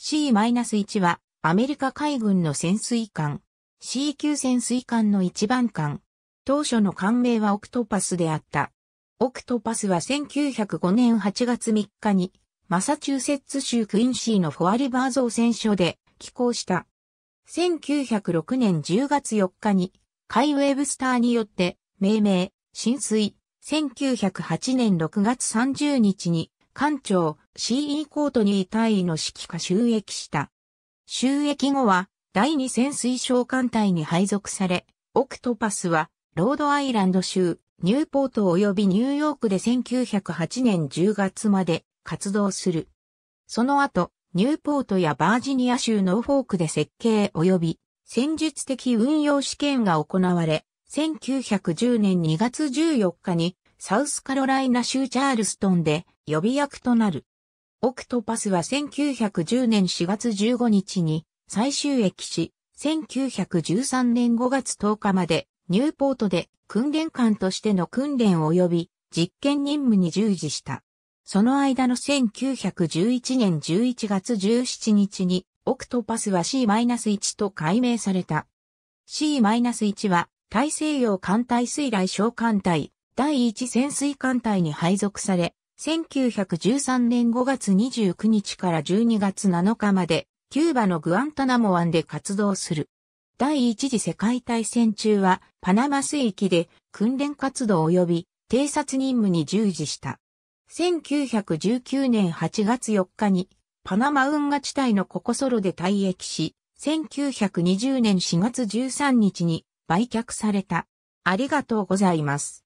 C-1 はアメリカ海軍の潜水艦 C 級潜水艦の一番艦。当初の艦名はオクトパスであった。オクトパスは1905年8月3日にマサチューセッツ州クインシーのフォアリバー造船所で寄港した。1906年10月4日にカイ・ウェブスターによって命名、浸水。1908年6月30日に艦長 CE コートニー隊位の指揮下収益した。収益後は第二潜水小艦隊に配属され、オクトパスはロードアイランド州、ニューポート及びニューヨークで1908年10月まで活動する。その後、ニューポートやバージニア州ノーフォークで設計及び戦術的運用試験が行われ、1910年2月14日にサウスカロライナ州チャールストンで予備役となる。オクトパスは1910年4月15日に最終駅し、1913年5月10日までニューポートで訓練官としての訓練及び実験任務に従事した。その間の1911年11月17日にオクトパスは C-1 と改名された。C-1 は大西洋艦隊水雷小艦隊第1潜水艦隊に配属され、1913年5月29日から12月7日まで、キューバのグアンタナモ湾で活動する。第一次世界大戦中は、パナマ水域で訓練活動及び偵察任務に従事した。1919年8月4日に、パナマ運河地帯のココソロで退役し、1920年4月13日に売却された。ありがとうございます。